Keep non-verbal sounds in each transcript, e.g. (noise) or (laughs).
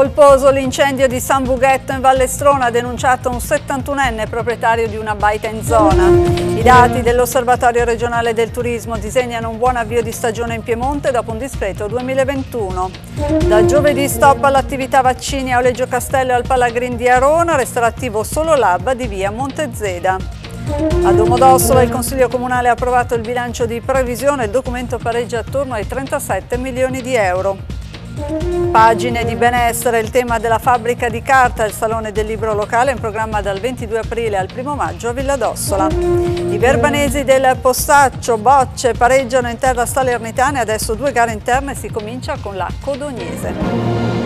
Colposo l'incendio di San Bughetto in Vallestrona ha denunciato un 71enne proprietario di una baita in zona. I dati dell'Osservatorio regionale del turismo disegnano un buon avvio di stagione in Piemonte dopo un discreto 2021. Da giovedì stop all'attività vaccini a Oleggio Castello e al Palagrin di Arona, resterà attivo solo l'AB di via Montezeda. A Domodossola il Consiglio Comunale ha approvato il bilancio di previsione, il documento pareggia attorno ai 37 milioni di euro. Pagine di benessere, il tema della fabbrica di carta, il Salone del Libro Locale in programma dal 22 aprile al 1 maggio a Villa d'Ossola. I verbanesi del Postaccio, Bocce, pareggiano in terra salernitana e adesso due gare interne si comincia con la Codognese.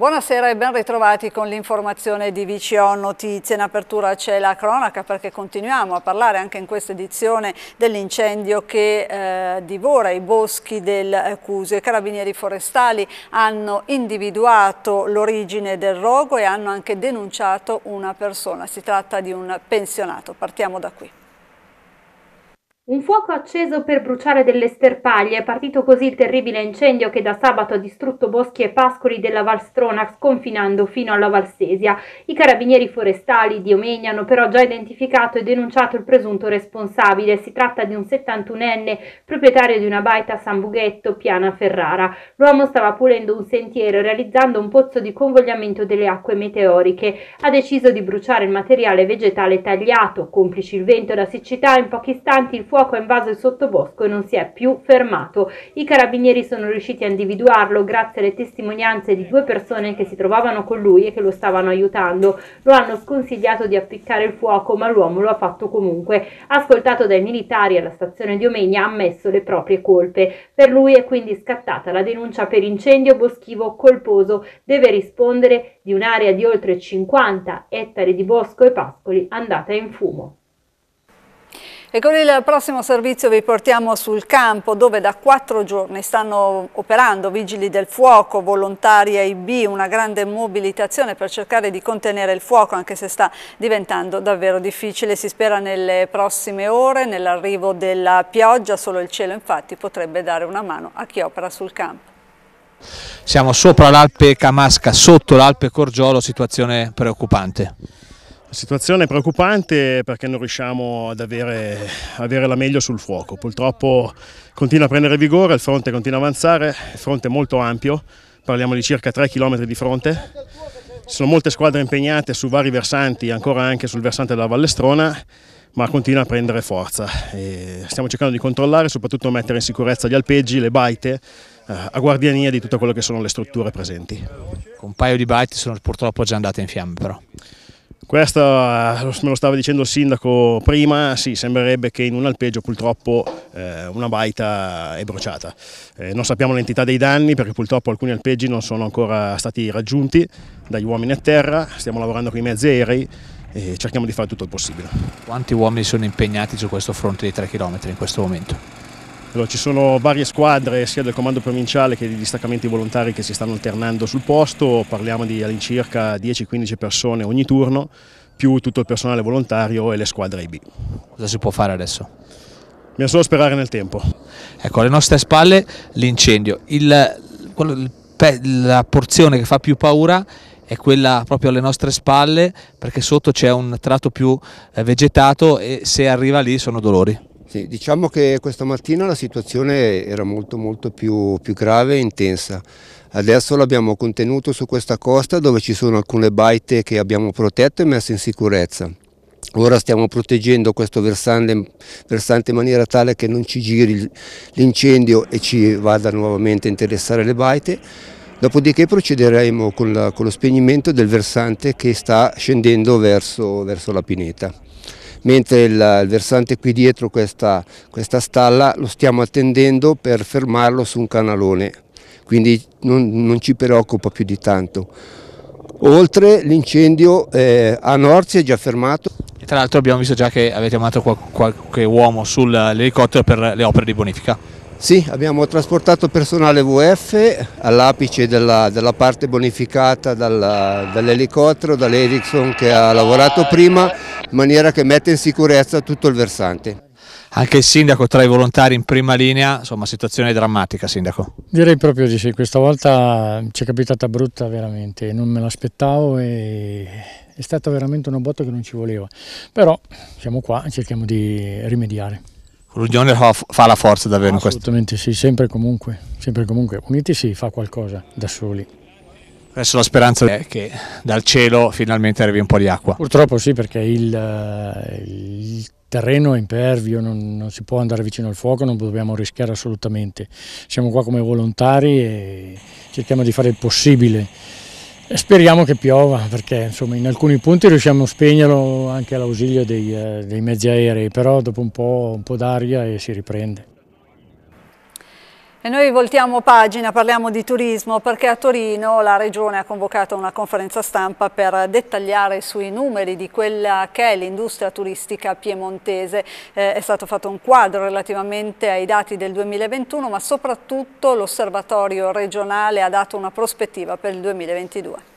Buonasera e ben ritrovati con l'informazione di VCO Notizie. In apertura c'è la cronaca perché continuiamo a parlare anche in questa edizione dell'incendio che eh, divora i boschi del eh, Cusio. I carabinieri forestali hanno individuato l'origine del rogo e hanno anche denunciato una persona. Si tratta di un pensionato. Partiamo da qui. Un fuoco acceso per bruciare delle sterpaglie, è partito così il terribile incendio che da sabato ha distrutto boschi e pascoli della Valstrona, sconfinando fino alla Valsesia. I carabinieri forestali di Omegna hanno però già identificato e denunciato il presunto responsabile. Si tratta di un 71enne proprietario di una baita a San Bughetto, Piana Ferrara. L'uomo stava pulendo un sentiero realizzando un pozzo di convogliamento delle acque meteoriche. Ha deciso di bruciare il materiale vegetale tagliato. Complici il vento e la siccità, in pochi istanti il fuoco fuoco ha invaso il sottobosco e non si è più fermato. I carabinieri sono riusciti a individuarlo grazie alle testimonianze di due persone che si trovavano con lui e che lo stavano aiutando. Lo hanno sconsigliato di appiccare il fuoco, ma l'uomo lo ha fatto comunque. Ascoltato dai militari alla stazione di Omegna, ha ammesso le proprie colpe. Per lui è quindi scattata la denuncia per incendio boschivo colposo. Deve rispondere di un'area di oltre 50 ettari di bosco e pascoli andata in fumo. E con il prossimo servizio vi portiamo sul campo dove da quattro giorni stanno operando vigili del fuoco, volontari AIB, una grande mobilitazione per cercare di contenere il fuoco anche se sta diventando davvero difficile. Si spera nelle prossime ore, nell'arrivo della pioggia, solo il cielo infatti potrebbe dare una mano a chi opera sul campo. Siamo sopra l'Alpe Camasca, sotto l'Alpe Corgiolo, situazione preoccupante situazione è preoccupante perché non riusciamo ad avere, avere, la meglio sul fuoco. Purtroppo continua a prendere vigore, il fronte continua ad avanzare, il fronte è molto ampio, parliamo di circa 3 km di fronte. Ci sono molte squadre impegnate su vari versanti, ancora anche sul versante della Vallestrona, ma continua a prendere forza. E stiamo cercando di controllare, soprattutto mettere in sicurezza gli alpeggi, le baite, eh, a guardiania di tutto quello che sono le strutture presenti. Un paio di baite sono purtroppo già andate in fiamme però. Questo eh, me lo stava dicendo il sindaco prima, sì, sembrerebbe che in un alpeggio purtroppo eh, una baita è bruciata. Eh, non sappiamo l'entità dei danni perché purtroppo alcuni alpeggi non sono ancora stati raggiunti dagli uomini a terra, stiamo lavorando con i mezzi aerei e cerchiamo di fare tutto il possibile. Quanti uomini sono impegnati su questo fronte di 3 km in questo momento? Allora, ci sono varie squadre sia del comando provinciale che di distaccamenti volontari che si stanno alternando sul posto, parliamo di all'incirca 10-15 persone ogni turno, più tutto il personale volontario e le squadre IB. Cosa si può fare adesso? Bisogna solo sperare nel tempo. Ecco, alle nostre spalle l'incendio. la porzione che fa più paura è quella proprio alle nostre spalle perché sotto c'è un tratto più eh, vegetato e se arriva lì sono dolori. Sì, diciamo che questa mattina la situazione era molto molto più, più grave e intensa. Adesso l'abbiamo contenuto su questa costa dove ci sono alcune baite che abbiamo protetto e messo in sicurezza. Ora stiamo proteggendo questo versante, versante in maniera tale che non ci giri l'incendio e ci vada nuovamente a interessare le baite. Dopodiché procederemo con, la, con lo spegnimento del versante che sta scendendo verso, verso la pineta mentre il, il versante qui dietro questa, questa stalla lo stiamo attendendo per fermarlo su un canalone, quindi non, non ci preoccupa più di tanto. Oltre l'incendio eh, a Nord si è già fermato. E tra l'altro abbiamo visto già che avete mandato qualche uomo sull'elicottero per le opere di bonifica. Sì, abbiamo trasportato personale VF all'apice della, della, parte bonificata dall'elicottero, dall dall'Erickson che ha lavorato prima, in maniera che mette in sicurezza tutto il versante. Anche il sindaco tra i volontari in prima linea, insomma situazione drammatica sindaco. Direi proprio di sì, questa volta ci è capitata brutta veramente, non me l'aspettavo e è stata veramente una botta che non ci voleva, però siamo qua cerchiamo di rimediare l'unione fa la forza davvero in questo. Assolutamente sì, sempre e comunque, sempre comunque. Uniti si fa qualcosa da soli. Adesso la speranza è che dal cielo finalmente arrivi un po' di acqua. Purtroppo sì, perché il, eh, il terreno è impervio, non, non, si può andare vicino al fuoco, non dobbiamo rischiare assolutamente. Siamo qua come volontari e cerchiamo di fare il possibile Speriamo che piova perché insomma, in alcuni punti riusciamo a spegnerlo anche all'ausilio dei, eh, dei mezzi aerei, però dopo un po', un po' d'aria e si riprende. E noi voltiamo pagina, parliamo di turismo perché a Torino la Regione ha convocato una conferenza stampa per dettagliare sui numeri di quella che è l'industria turistica piemontese. Eh, è stato fatto un quadro relativamente ai dati del 2021 ma soprattutto l'osservatorio regionale ha dato una prospettiva per il 2022.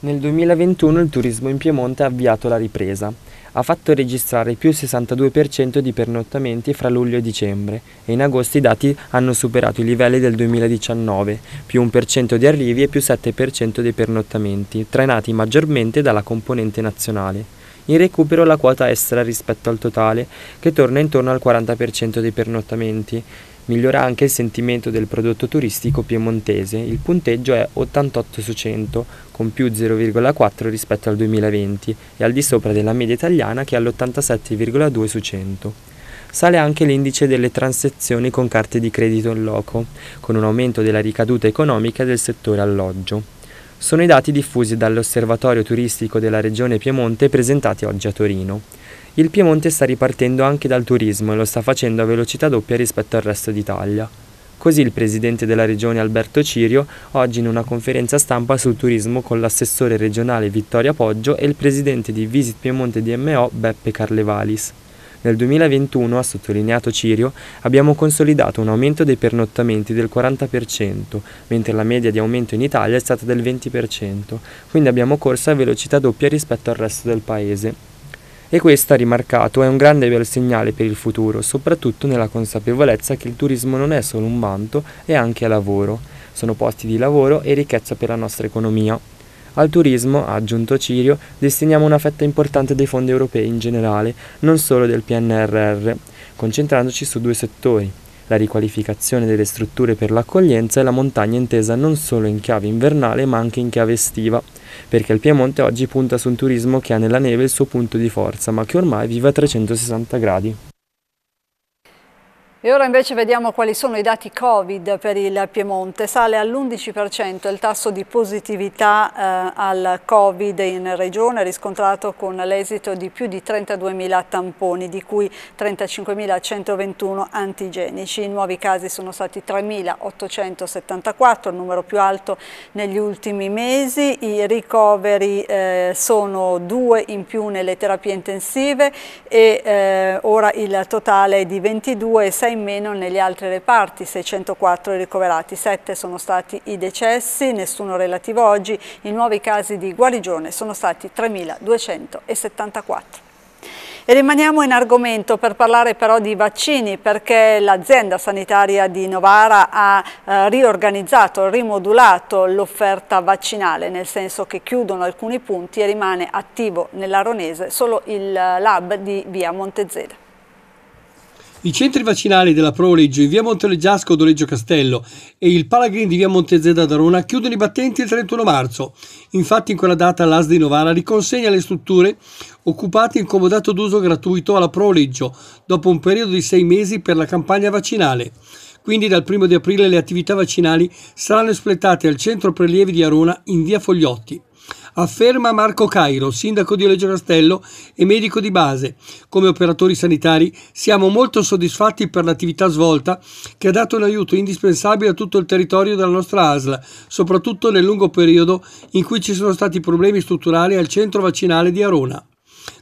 Nel 2021 il turismo in Piemonte ha avviato la ripresa. Ha fatto registrare più 62% di pernottamenti fra luglio e dicembre e in agosto i dati hanno superato i livelli del 2019, più 1% di arrivi e più 7% dei pernottamenti, trainati maggiormente dalla componente nazionale. In recupero la quota estera rispetto al totale, che torna intorno al 40% dei pernottamenti, Migliora anche il sentimento del prodotto turistico piemontese, il punteggio è 88 su 100, con più 0,4 rispetto al 2020 e al di sopra della media italiana che è all'87,2 su 100. Sale anche l'indice delle transazioni con carte di credito in loco, con un aumento della ricaduta economica del settore alloggio. Sono i dati diffusi dall'Osservatorio turistico della Regione Piemonte presentati oggi a Torino. Il Piemonte sta ripartendo anche dal turismo e lo sta facendo a velocità doppia rispetto al resto d'Italia. Così il presidente della regione Alberto Cirio, oggi in una conferenza stampa sul turismo con l'assessore regionale Vittoria Poggio e il presidente di Visit Piemonte DMO Beppe Carlevalis. Nel 2021, ha sottolineato Cirio, abbiamo consolidato un aumento dei pernottamenti del 40%, mentre la media di aumento in Italia è stata del 20%, quindi abbiamo corso a velocità doppia rispetto al resto del paese. E questo, ha rimarcato, è un grande bel segnale per il futuro, soprattutto nella consapevolezza che il turismo non è solo un manto, è anche lavoro. Sono posti di lavoro e ricchezza per la nostra economia. Al turismo, ha aggiunto Cirio, destiniamo una fetta importante dei fondi europei in generale, non solo del PNRR, concentrandoci su due settori, la riqualificazione delle strutture per l'accoglienza e la montagna intesa non solo in chiave invernale ma anche in chiave estiva perché il Piemonte oggi punta su un turismo che ha nella neve il suo punto di forza, ma che ormai vive a 360 gradi. E ora invece vediamo quali sono i dati Covid per il Piemonte. Sale all'11% il tasso di positività eh, al Covid in regione, riscontrato con l'esito di più di 32.000 tamponi, di cui 35.121 antigenici. I nuovi casi sono stati 3.874, il numero più alto negli ultimi mesi. I ricoveri eh, sono due in più nelle terapie intensive e eh, ora il totale è di 22 e nemmeno negli altri reparti, 604 ricoverati, 7 sono stati i decessi, nessuno relativo oggi, i nuovi casi di guarigione sono stati 3.274. E rimaniamo in argomento per parlare però di vaccini perché l'azienda sanitaria di Novara ha eh, riorganizzato, rimodulato l'offerta vaccinale nel senso che chiudono alcuni punti e rimane attivo nell'Aronese solo il eh, lab di via Montezeda. I centri vaccinali della Proleggio in via Monteleggiasco Doleggio Castello e il Palagrin di via Montezeda d'Arona chiudono i battenti il 31 marzo. Infatti in quella data l'AS di Novara riconsegna le strutture occupate in comodato d'uso gratuito alla Proleggio dopo un periodo di sei mesi per la campagna vaccinale. Quindi dal 1 di aprile le attività vaccinali saranno espletate al centro prelievi di Arona in via Fogliotti afferma Marco Cairo, sindaco di Oleggio Castello e medico di base. Come operatori sanitari siamo molto soddisfatti per l'attività svolta che ha dato un aiuto indispensabile a tutto il territorio della nostra ASL, soprattutto nel lungo periodo in cui ci sono stati problemi strutturali al centro vaccinale di Arona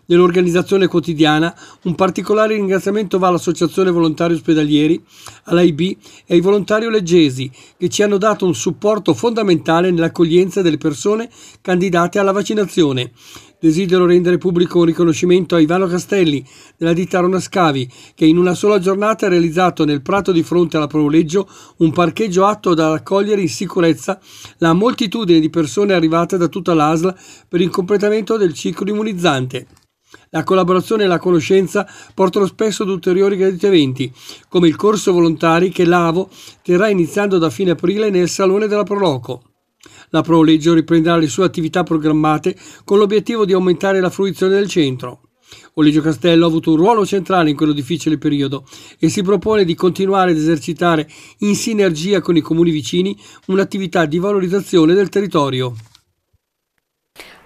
dell'organizzazione quotidiana, un particolare ringraziamento va all'Associazione Volontari Ospedalieri, all'AIB e ai volontari leggesi che ci hanno dato un supporto fondamentale nell'accoglienza delle persone candidate alla vaccinazione. Desidero rendere pubblico un riconoscimento a Ivano Castelli della ditta Ronascavi che in una sola giornata ha realizzato nel prato di fronte alla Proleggio un parcheggio atto ad accogliere in sicurezza la moltitudine di persone arrivate da tutta l'ASL per il completamento del ciclo immunizzante. La collaborazione e la conoscenza portano spesso ad ulteriori graditi eventi, come il corso volontari che l'AVO terrà iniziando da fine aprile nel Salone della Proloco. La Prolegio riprenderà le sue attività programmate con l'obiettivo di aumentare la fruizione del centro. Oleggio Castello ha avuto un ruolo centrale in quello difficile periodo e si propone di continuare ad esercitare in sinergia con i comuni vicini un'attività di valorizzazione del territorio.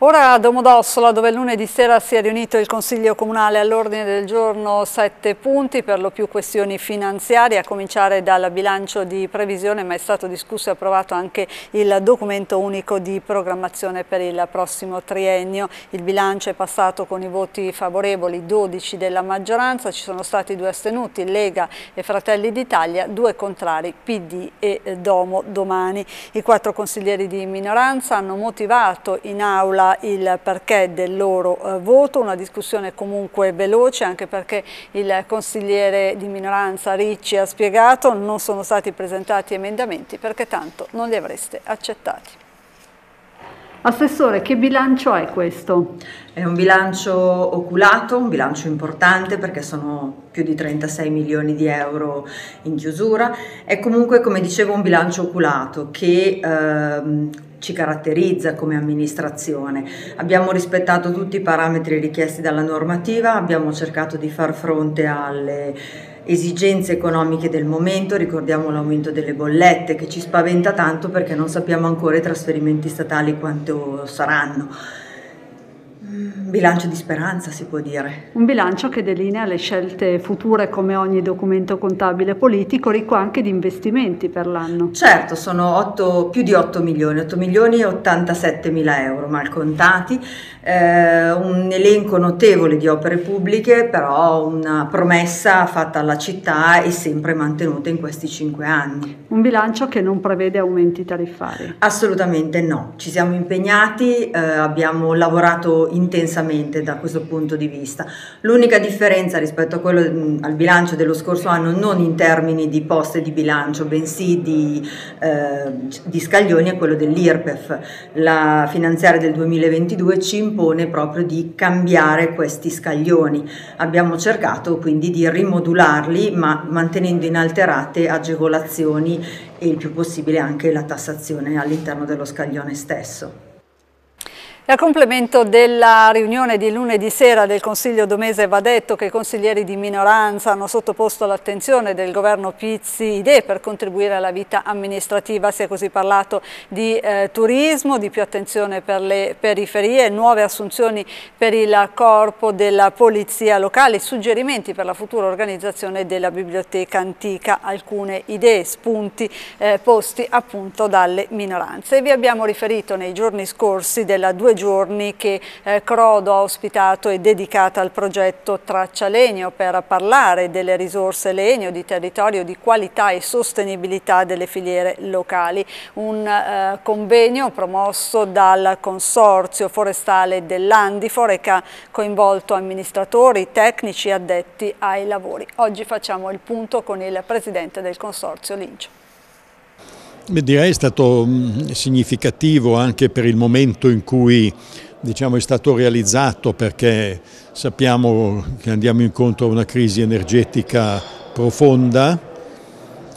Ora a Domodossola, dove lunedì sera si è riunito il Consiglio Comunale all'ordine del giorno sette punti, per lo più questioni finanziarie, a cominciare dal bilancio di previsione, ma è stato discusso e approvato anche il documento unico di programmazione per il prossimo triennio. Il bilancio è passato con i voti favorevoli 12 della maggioranza, ci sono stati due astenuti, Lega e Fratelli d'Italia, due contrari, PD e Domo domani. I quattro consiglieri di minoranza hanno motivato in aula il perché del loro eh, voto, una discussione comunque veloce anche perché il consigliere di minoranza Ricci ha spiegato non sono stati presentati emendamenti perché tanto non li avreste accettati. Assessore, che bilancio è questo? È un bilancio oculato, un bilancio importante perché sono più di 36 milioni di euro in chiusura. È comunque, come dicevo, un bilancio oculato che ehm, ci caratterizza come amministrazione. Abbiamo rispettato tutti i parametri richiesti dalla normativa, abbiamo cercato di far fronte alle esigenze economiche del momento, ricordiamo l'aumento delle bollette che ci spaventa tanto perché non sappiamo ancora i trasferimenti statali quanto saranno. Un bilancio di speranza si può dire. Un bilancio che delinea le scelte future come ogni documento contabile politico, ricco anche di investimenti per l'anno. Certo, sono 8, più di 8 milioni, 8 milioni e 87 mila euro mal contati, eh, un elenco notevole di opere pubbliche, però una promessa fatta alla città e sempre mantenuta in questi 5 anni. Un bilancio che non prevede aumenti tariffari. Assolutamente no, ci siamo impegnati, eh, abbiamo lavorato in intensamente da questo punto di vista. L'unica differenza rispetto a quello, al bilancio dello scorso anno non in termini di poste di bilancio, bensì di, eh, di scaglioni è quello dell'IRPEF. La finanziaria del 2022 ci impone proprio di cambiare questi scaglioni. Abbiamo cercato quindi di rimodularli ma mantenendo inalterate agevolazioni e il più possibile anche la tassazione all'interno dello scaglione stesso. E a complemento della riunione di lunedì sera del Consiglio Domese va detto che i consiglieri di minoranza hanno sottoposto all'attenzione del governo Pizzi idee per contribuire alla vita amministrativa, si è così parlato di eh, turismo, di più attenzione per le periferie, nuove assunzioni per il corpo della polizia locale, suggerimenti per la futura organizzazione della biblioteca antica, alcune idee, spunti eh, posti appunto dalle minoranze. E vi abbiamo riferito nei giorni scorsi della due giorni che eh, Crodo ha ospitato e dedicata al progetto Traccia Legno per parlare delle risorse legno, di territorio, di qualità e sostenibilità delle filiere locali. Un eh, convegno promosso dal Consorzio Forestale dell'Andifor e che ha coinvolto amministratori, tecnici e addetti ai lavori. Oggi facciamo il punto con il Presidente del Consorzio Lincio. Direi è stato mm, significativo anche per il momento in cui diciamo, è stato realizzato perché sappiamo che andiamo incontro a una crisi energetica profonda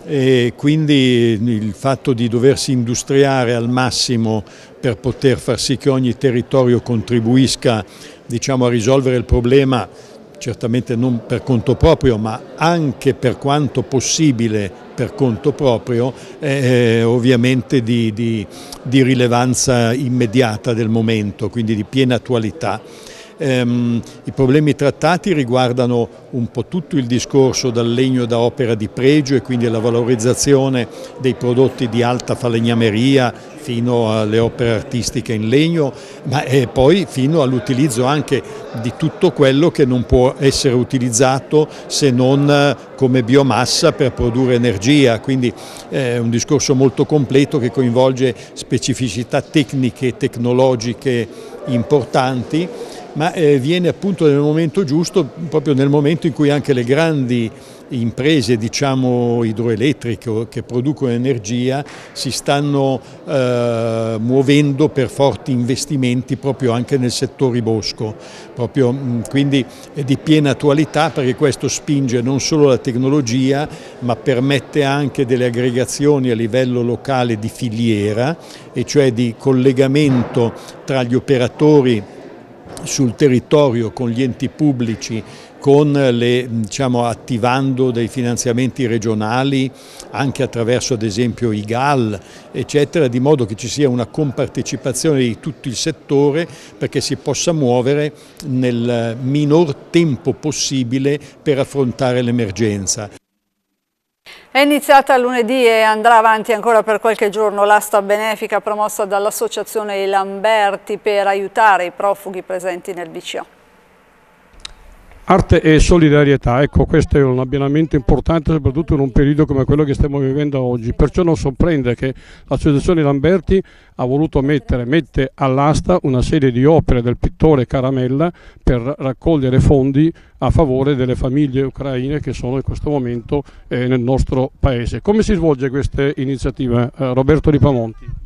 e quindi il fatto di doversi industriare al massimo per poter far sì che ogni territorio contribuisca diciamo, a risolvere il problema certamente non per conto proprio ma anche per quanto possibile per conto proprio, eh, ovviamente di, di, di rilevanza immediata del momento, quindi di piena attualità. Ehm, I problemi trattati riguardano un po' tutto il discorso dal legno da opera di pregio e quindi la valorizzazione dei prodotti di alta falegnameria fino alle opere artistiche in legno, ma eh, poi fino all'utilizzo anche di tutto quello che non può essere utilizzato se non eh, come biomassa per produrre energia, quindi è eh, un discorso molto completo che coinvolge specificità tecniche e tecnologiche importanti ma eh, viene appunto nel momento giusto, proprio nel momento in cui anche le grandi imprese diciamo, idroelettriche che producono energia si stanno eh, muovendo per forti investimenti proprio anche nel settore bosco, proprio, mm, quindi è di piena attualità perché questo spinge non solo la tecnologia ma permette anche delle aggregazioni a livello locale di filiera e cioè di collegamento tra gli operatori sul territorio con gli enti pubblici, le, diciamo, attivando dei finanziamenti regionali anche attraverso ad esempio i GAL, eccetera, di modo che ci sia una compartecipazione di tutto il settore perché si possa muovere nel minor tempo possibile per affrontare l'emergenza. È iniziata lunedì e andrà avanti ancora per qualche giorno l'asta benefica promossa dall'associazione Lamberti per aiutare i profughi presenti nel BCO. Arte e solidarietà, ecco questo è un abbinamento importante soprattutto in un periodo come quello che stiamo vivendo oggi, perciò non sorprende che l'associazione Lamberti ha voluto mettere, mette all'asta una serie di opere del pittore Caramella per raccogliere fondi a favore delle famiglie ucraine che sono in questo momento eh, nel nostro paese. Come si svolge questa iniziativa? Eh, Roberto Ripamonti.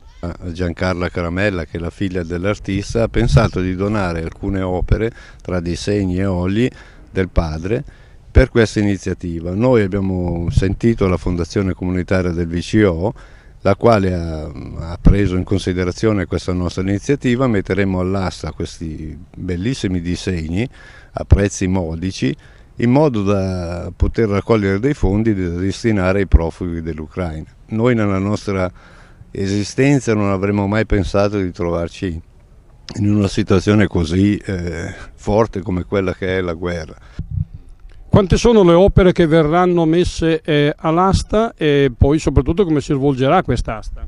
Giancarla Caramella, che è la figlia dell'artista, ha pensato di donare alcune opere tra disegni e oli del padre per questa iniziativa. Noi abbiamo sentito la Fondazione Comunitaria del VCO, la quale ha, ha preso in considerazione questa nostra iniziativa, metteremo all'asta questi bellissimi disegni a prezzi modici in modo da poter raccogliere dei fondi da destinare ai profughi dell'Ucraina. Noi nella nostra esistenza non avremmo mai pensato di trovarci in una situazione così eh, forte come quella che è la guerra. Quante sono le opere che verranno messe eh, all'asta e poi soprattutto come si svolgerà quest'asta?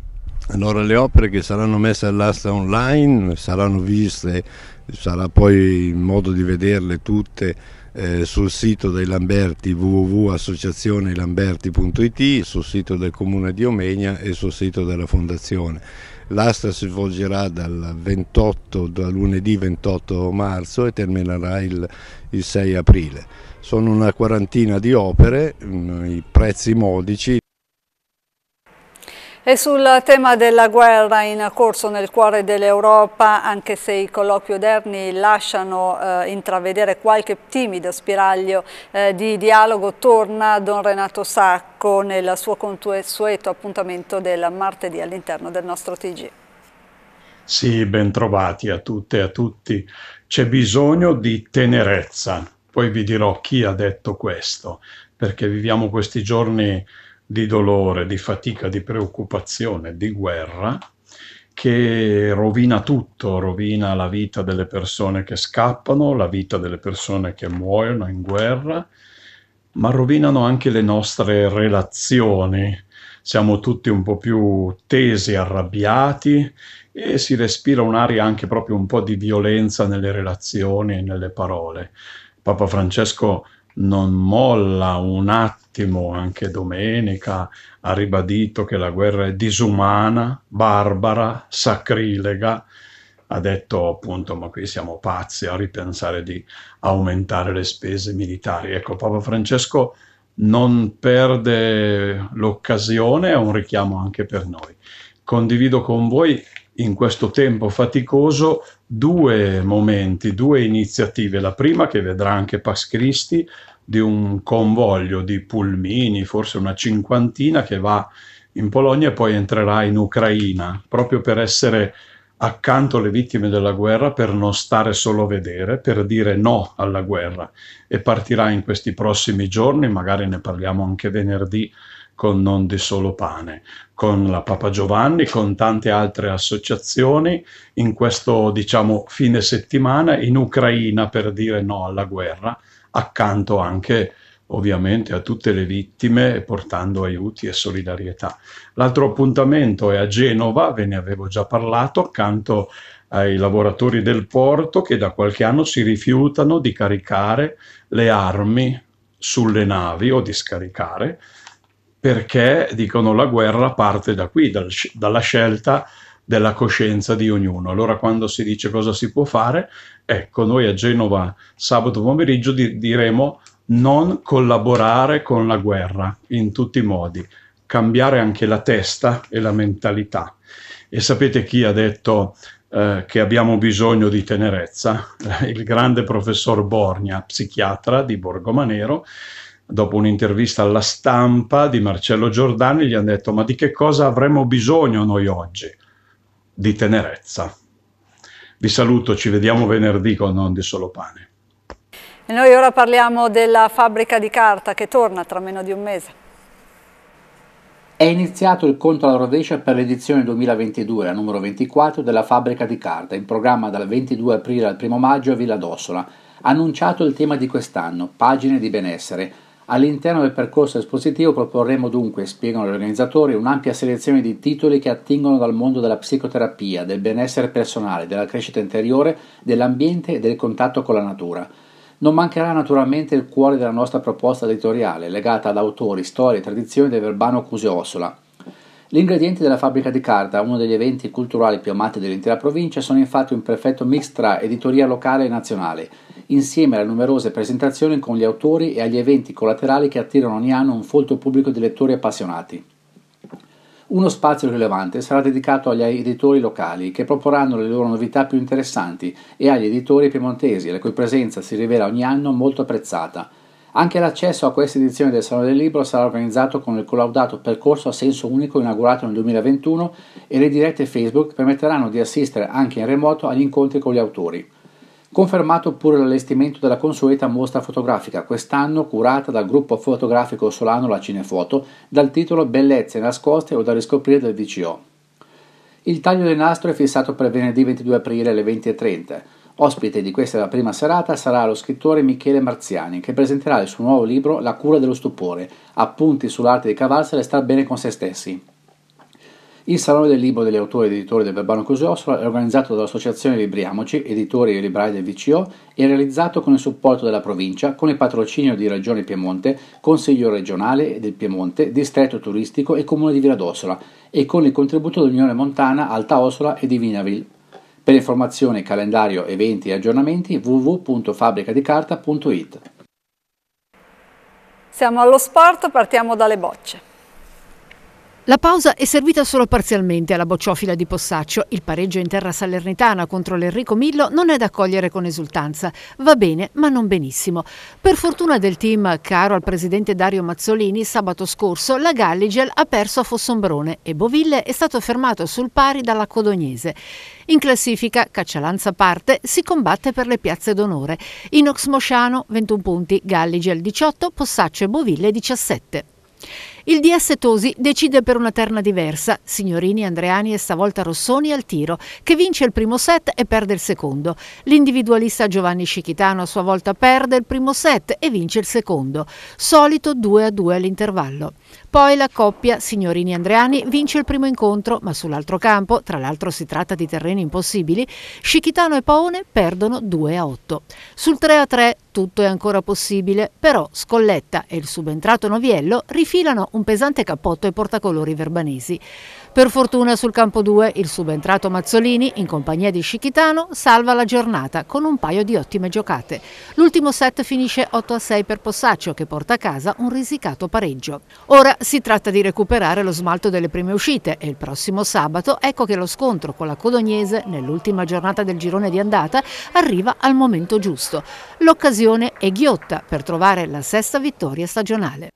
Allora le opere che saranno messe all'asta online saranno viste, sarà poi il modo di vederle tutte eh, sul sito dei Lamberti www.associazionelamberti.it, sul sito del Comune di Omegna e sul sito della Fondazione. L'asta si svolgerà dal, 28, dal lunedì 28 marzo e terminerà il, il 6 aprile. Sono una quarantina di opere, mm, i prezzi modici. E sul tema della guerra in corso nel cuore dell'Europa, anche se i colloqui odierni lasciano eh, intravedere qualche timido spiraglio eh, di dialogo, torna Don Renato Sacco nel suo consueto appuntamento del martedì all'interno del nostro TG. Sì, bentrovati a tutte e a tutti. C'è bisogno di tenerezza, poi vi dirò chi ha detto questo, perché viviamo questi giorni di dolore, di fatica, di preoccupazione, di guerra, che rovina tutto, rovina la vita delle persone che scappano, la vita delle persone che muoiono in guerra, ma rovinano anche le nostre relazioni. Siamo tutti un po' più tesi, arrabbiati e si respira un'aria anche proprio un po' di violenza nelle relazioni e nelle parole. Papa Francesco non molla un attimo Ottimo, anche domenica, ha ribadito che la guerra è disumana, barbara, sacrilega. Ha detto appunto, ma qui siamo pazzi a ripensare di aumentare le spese militari. Ecco, Papa Francesco non perde l'occasione, è un richiamo anche per noi. Condivido con voi in questo tempo faticoso due momenti, due iniziative. La prima che vedrà anche Pax Christi, di un convoglio di pulmini, forse una cinquantina, che va in Polonia e poi entrerà in Ucraina, proprio per essere accanto alle vittime della guerra, per non stare solo a vedere, per dire no alla guerra. E partirà in questi prossimi giorni, magari ne parliamo anche venerdì con Non di Solo Pane, con la Papa Giovanni, con tante altre associazioni in questo, diciamo, fine settimana in Ucraina per dire no alla guerra accanto anche ovviamente a tutte le vittime portando aiuti e solidarietà. L'altro appuntamento è a Genova, ve ne avevo già parlato, accanto ai lavoratori del porto che da qualche anno si rifiutano di caricare le armi sulle navi o di scaricare perché dicono la guerra parte da qui, dal, dalla scelta della coscienza di ognuno. Allora quando si dice cosa si può fare, ecco, noi a Genova sabato pomeriggio di- diremo non collaborare con la guerra in tutti i modi, cambiare anche la testa e la mentalità. E sapete chi ha detto eh, che abbiamo bisogno di tenerezza? (laughs) Il grande professor Borgna, psichiatra di Borgomanero, dopo un'intervista alla stampa di Marcello Giordani, gli ha detto ma di che cosa avremmo bisogno noi oggi? di tenerezza. Vi saluto, ci vediamo venerdì con Non di Solo Pane. E noi ora parliamo della fabbrica di carta che torna tra meno di un mese. È iniziato il conto alla rovescia per l'edizione 2022, la numero 24, della fabbrica di carta, in programma dal 22 aprile al 1 maggio a Villa d'Ossola. Annunciato il tema di quest'anno, pagine di benessere. All'interno del percorso espositivo proporremo dunque, spiegano gli organizzatori, un'ampia selezione di titoli che attingono dal mondo della psicoterapia, del benessere personale, della crescita interiore, dell'ambiente e del contatto con la natura. Non mancherà naturalmente il cuore della nostra proposta editoriale, legata ad autori, storie e tradizioni del Verbano Cusio Ossola. Gli ingredienti della fabbrica di carta, uno degli eventi culturali più amati dell'intera provincia, sono infatti un perfetto mix tra editoria locale e nazionale, insieme alle numerose presentazioni con gli autori e agli eventi collaterali che attirano ogni anno un folto pubblico di lettori appassionati. Uno spazio rilevante sarà dedicato agli editori locali che proporranno le loro novità più interessanti e agli editori piemontesi, la cui presenza si rivela ogni anno molto apprezzata anche l'accesso a questa edizione del Salone del Libro sarà organizzato con il collaudato percorso a senso unico inaugurato nel 2021 e le dirette Facebook permetteranno di assistere anche in remoto agli incontri con gli autori. Confermato pure l'allestimento della consueta mostra fotografica, quest'anno curata dal gruppo fotografico Solano La Cinefoto, dal titolo Bellezze nascoste o da riscoprire del DCO. Il taglio del nastro è fissato per venerdì 22 aprile alle 20.30. Ospite di questa prima serata sarà lo scrittore Michele Marziani, che presenterà il suo nuovo libro La cura dello stupore, appunti sull'arte di cavarsela e star bene con se stessi. Il Salone del Libro degli Autori ed Editori del Verbano Cosiossola è organizzato dall'Associazione Libriamoci, editori e librai del VCO, e realizzato con il supporto della provincia, con il patrocinio di Regione Piemonte, Consiglio regionale del Piemonte, Distretto turistico e Comune di Villa d'Ossola, e con il contributo dell'Unione Montana, Alta Ossola e di Vinaville. Per informazioni, calendario, eventi e aggiornamenti www.fabbricadicarta.it. Siamo allo sport, partiamo dalle bocce. La pausa è servita solo parzialmente alla bocciofila di Possaccio. Il pareggio in terra salernitana contro l'Enrico Millo non è da accogliere con esultanza. Va bene, ma non benissimo. Per fortuna del team caro al presidente Dario Mazzolini, sabato scorso la Galligel ha perso a Fossombrone e Boville è stato fermato sul pari dalla Codognese. In classifica, Caccialanza parte, si combatte per le piazze d'onore. Inox Mosciano 21 punti, Galligel 18, Possaccio e Boville 17. Il DS Tosi decide per una terna diversa, Signorini, Andreani e stavolta Rossoni al tiro, che vince il primo set e perde il secondo. L'individualista Giovanni Scicchitano a sua volta perde il primo set e vince il secondo, solito 2 a 2 all'intervallo. Poi la coppia Signorini-Andreani vince il primo incontro, ma sull'altro campo, tra l'altro si tratta di terreni impossibili, Scicchitano e Paone perdono 2 8. Sul 3 3 tutto è ancora possibile, però Scolletta e il subentrato Noviello rifilano un pesante cappotto ai portacolori verbanesi. Per fortuna sul campo 2 il subentrato Mazzolini, in compagnia di Scicchitano, salva la giornata con un paio di ottime giocate. L'ultimo set finisce 8 a 6 per Possaccio che porta a casa un risicato pareggio. Ora si tratta di recuperare lo smalto delle prime uscite e il prossimo sabato ecco che lo scontro con la Codognese nell'ultima giornata del girone di andata arriva al momento giusto. L'occasione è ghiotta per trovare la sesta vittoria stagionale.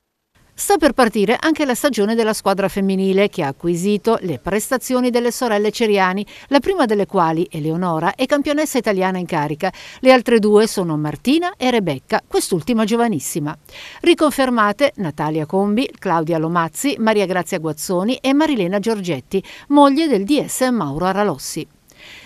Sta per partire anche la stagione della squadra femminile che ha acquisito le prestazioni delle sorelle Ceriani, la prima delle quali, Eleonora, è campionessa italiana in carica. Le altre due sono Martina e Rebecca, quest'ultima giovanissima. Riconfermate Natalia Combi, Claudia Lomazzi, Maria Grazia Guazzoni e Marilena Giorgetti, moglie del DS Mauro Aralossi.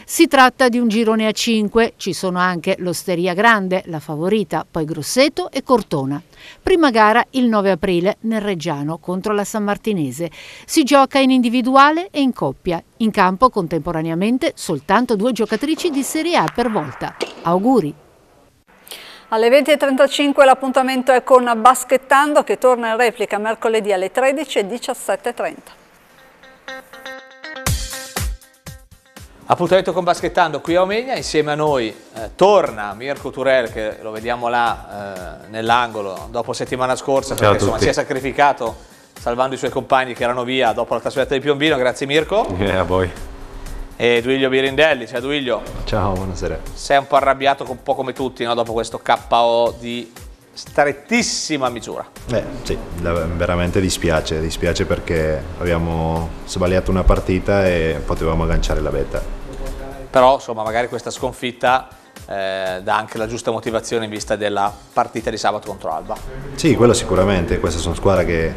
Si tratta di un girone a 5, ci sono anche l'Osteria Grande, la Favorita, poi Grosseto e Cortona. Prima gara il 9 aprile nel Reggiano contro la San Martinese. Si gioca in individuale e in coppia. In campo contemporaneamente soltanto due giocatrici di Serie A per volta. Auguri! Alle 20.35 l'appuntamento è con Baschettando che torna in replica mercoledì alle 13.17.30. Appuntamento con Baschettando qui a Omegna, insieme a noi eh, torna Mirko Turel che lo vediamo là eh, nell'angolo dopo settimana scorsa Ciao perché insomma, si è sacrificato salvando i suoi compagni che erano via dopo la trasferta di Piombino, grazie Mirko. Eh, a voi. E Duilio Birindelli, ciao Duilio. Ciao, buonasera. Sei un po' arrabbiato un po' come tutti no? dopo questo KO di strettissima misura. Eh, sì, veramente dispiace, dispiace perché abbiamo sbagliato una partita e potevamo agganciare la beta però insomma magari questa sconfitta eh, dà anche la giusta motivazione in vista della partita di sabato contro Alba. Sì, quello sicuramente, queste sono squadre che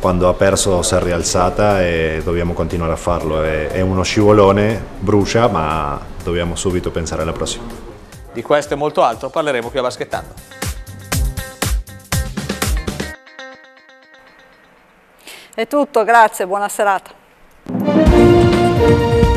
quando ha perso si è rialzata e dobbiamo continuare a farlo, è, è uno scivolone, brucia, ma dobbiamo subito pensare alla prossima. Di questo e molto altro parleremo qui a Baschettando. È tutto, grazie, buona serata.